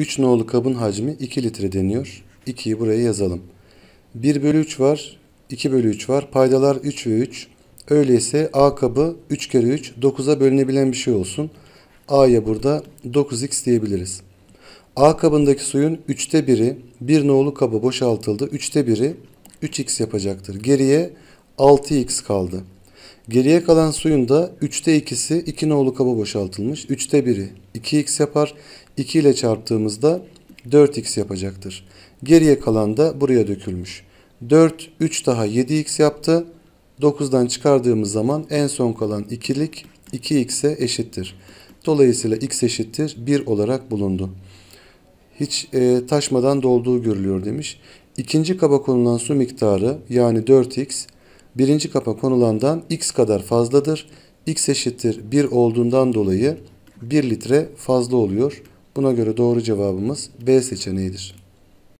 3 nolu kabın hacmi 2 litre deniyor. 2'yi buraya yazalım. 1 bölü 3 var. 2 bölü 3 var. Paydalar 3 ve 3. Öyleyse A kabı 3 kere 3 9'a bölünebilen bir şey olsun. A'ya burada 9x diyebiliriz. A kabındaki suyun 3'te 1'i 1 nolu kabı boşaltıldı. 3'te 1'i 3x yapacaktır. Geriye 6x kaldı. Geriye kalan suyun da 3'te 2'si 2 nolu kaba boşaltılmış. 3'te 1'i 2x yapar. 2 ile çarptığımızda 4x yapacaktır. Geriye kalan da buraya dökülmüş. 4, 3 daha 7x yaptı. 9'dan çıkardığımız zaman en son kalan ikilik 2x'e eşittir. Dolayısıyla x eşittir 1 olarak bulundu. Hiç e, taşmadan dolduğu görülüyor demiş. İkinci kaba konulan su miktarı yani 4x birinci kapa konulandan x kadar fazladır. x eşittir 1 olduğundan dolayı 1 litre fazla oluyor. Buna göre doğru cevabımız B seçeneğidir.